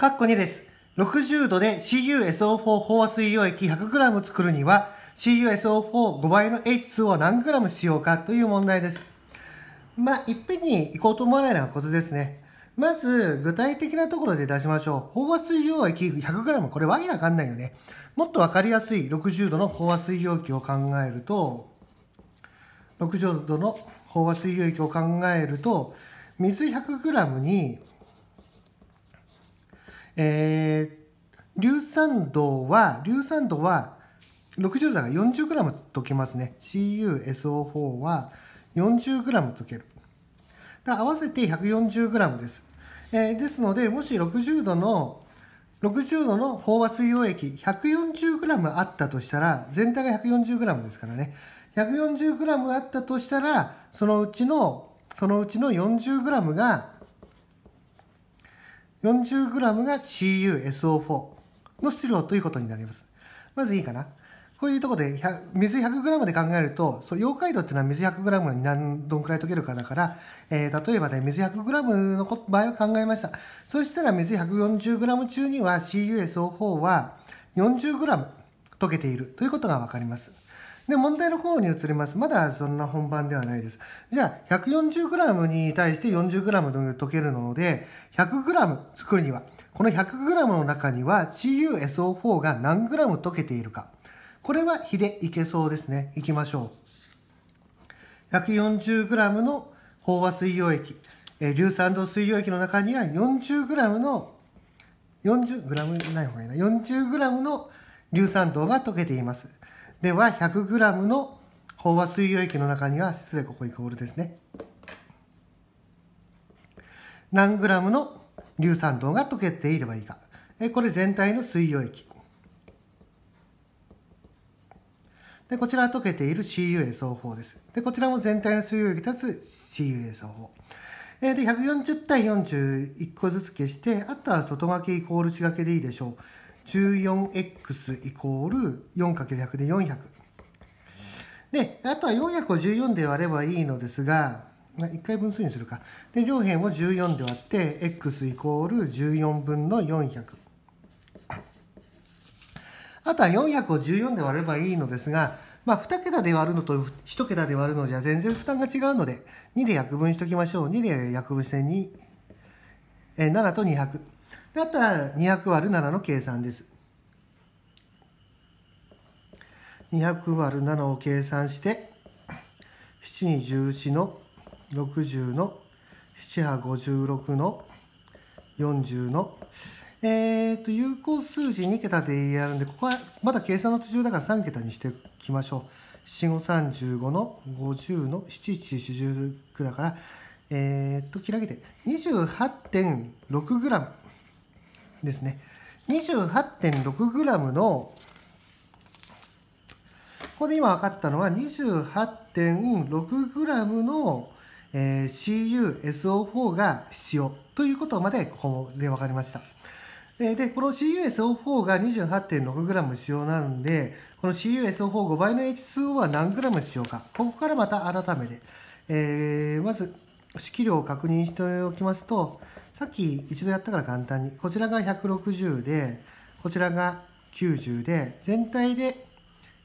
括弧こ2です。60度で CuSO4 飽和水溶液 100g 作るには CuSO45 倍の H2 を何 g 使用かという問題です。まあ、いっぺんに行こうと思わないのはコツですね。まず、具体的なところで出しましょう。飽和水溶液 100g、これわけわかんないよね。もっとわかりやすい60度の飽和水溶液を考えると、60度の飽和水溶液を考えると、水 100g にえー、硫酸銅は、硫酸銅は60だから 40g 溶けますね。CuSO4 は 40g 溶ける。合わせて 140g です。えー、ですので、もし60度の60度の飽和水溶液 140g あったとしたら、全体が 140g ですからね。140g あったとしたら、そのうちの、そのうちの 40g が 40g が CuSO4 の質量ということになります。まずいいかな。こういうところで水 100g で考えるとそう溶解度っていうのは水 100g に何どんくらい溶けるかだから、えー、例えばね水 100g の場合を考えましたそしたら水 140g 中には CUSO4 は 40g 溶けているということが分かります。で、問題の方に移ります。まだそんな本番ではないです。じゃあ、140g に対して 40g で溶けるので、100g 作るには、この 100g の中には CuSO4 が何 g 溶けているか。これは比でいけそうですね。いきましょう。140g の飽和水溶液、え硫酸銅水溶液の中には 40g の 40g ない方がいいな 40g の硫酸銅が溶けていますでは 100g の飽和水溶液の中には、失礼、ここイコールですね。何 g の硫酸銅が溶けていればいいか。これ全体の水溶液。で、こちらは溶けている CUSO 法です。で、こちらも全体の水溶液足す CUSO 法。で、140対41個ずつ消して、あとは外巻きイコール仕掛けでいいでしょう。14x イコール 4×100 で400。で、あとは400を14で割ればいいのですが、1回分数にするか。で、両辺を14で割って、x イコール14分の400。あとは400を14で割ればいいのですが、まあ、2桁で割るのと1桁で割るのじゃ全然負担が違うので、2で約分しときましょう。2で約分して2、え7と200。であとは200割る7の計算です。200割る7を計算して7に14の60の7波56の40のえっ、ー、と有効数字2桁でやるんでここはまだ計算の途中だから3桁にしていきましょう4535の50の71409だからえっ、ー、と切り上げて 28.6g ですね 28.6g のここで今分かったのは 28.6g の、えー、CuSO4 が必要ということまでここで分かりました。で、この CUSO4 が 28.6g 使用なので、この CUSO45 倍の H2O は何 g 使用か。ここからまた改めて、えー、まず式量を確認しておきますと、さっき一度やったから簡単に、こちらが160で、こちらが90で、全体で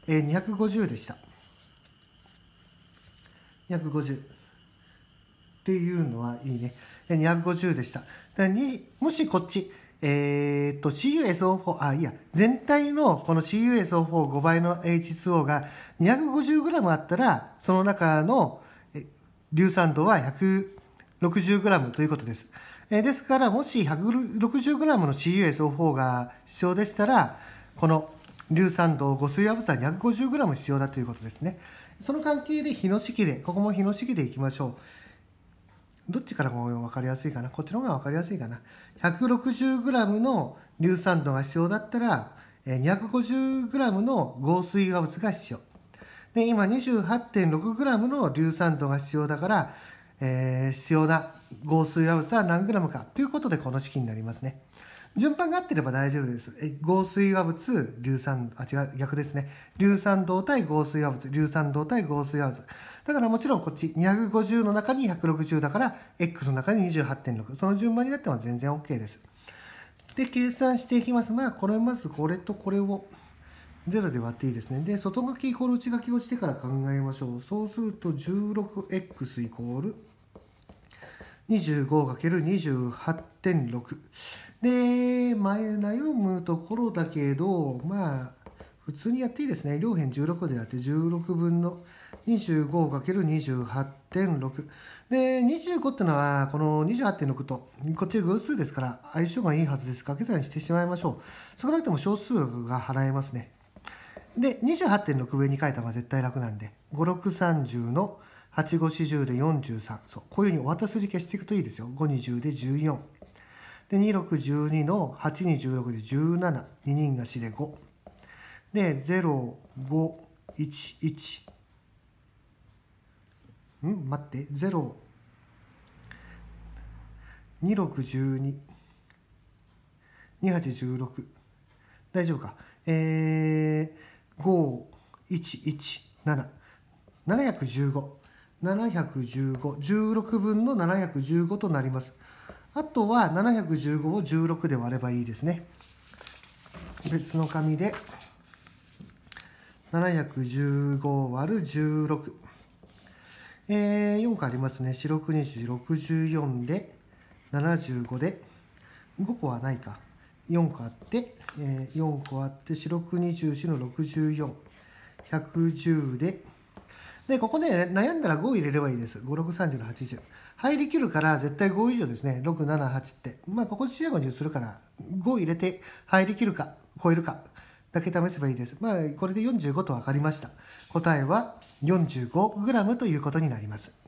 250でした。250っていうのはいいね。250でした。にもしこっち、えー、っと CUSO4、あ、いや、全体のこの CUSO45 倍の H2O が 250g あったら、その中の硫酸度は 160g ということです。えですから、もし 160g の CUSO4 が必要でしたら、この硫酸度5水油は 250g 必要だということですね。その関係で日の式で、ここも日の式でいきましょう。どっちからも分かりやすいかな。こっちの方が分かりやすいかな。160g の硫酸度が必要だったら、250g の合水和物が必要。で今 28.6g の硫酸度が必要だから、えー、必要な合水アウスは何 g かということでこの式になりますね。順番が合ってれば大丈夫です。合水和物、硫酸、あ、違う、逆ですね。硫酸銅対合水和物、硫酸銅対合水和物。だからもちろんこっち、250の中に160だから、X の中に28.6。その順番になっても全然 OK です。で、計算していきます。まあ、これまずこれとこれをロで割っていいですね。で、外書きイコール内書きをしてから考えましょう。そうすると 16x イコール 25×28.6。で、前悩むところだけど、まあ、普通にやっていいですね。両辺16でやって16分の 25×28.6。で、25ってのは、この28.6と、こっち偶数ですから、相性がいいはずです。掛け算してしまいましょう。少なくとも小数が払えますね。で28.6上に書いた方が絶対楽なんで5630の8540で43そうこういうふうにお渡す字消していくといいですよ520で14で2612の8216で172人が死で5で0511ん待って0 2 6 1 2 2 8 1 6大丈夫かえー5 1 1 7 1 5 715 16分の715となりますあとは715を16で割ればいいですね別の紙で715割る16えー、4個ありますね。46二64で、75で、5個はないか。4個あって、えー、4個あって、四六24の64、110で、で、ここね、悩んだら5入れればいいです。5、6、30の80。入りきるから絶対5以上ですね。6、7、8って。まあ、ここ試合後にするから、5入れて入りきるか、超えるかだけ試せばいいです。まあ、これで45と分かりました。答えは 45g ということになります。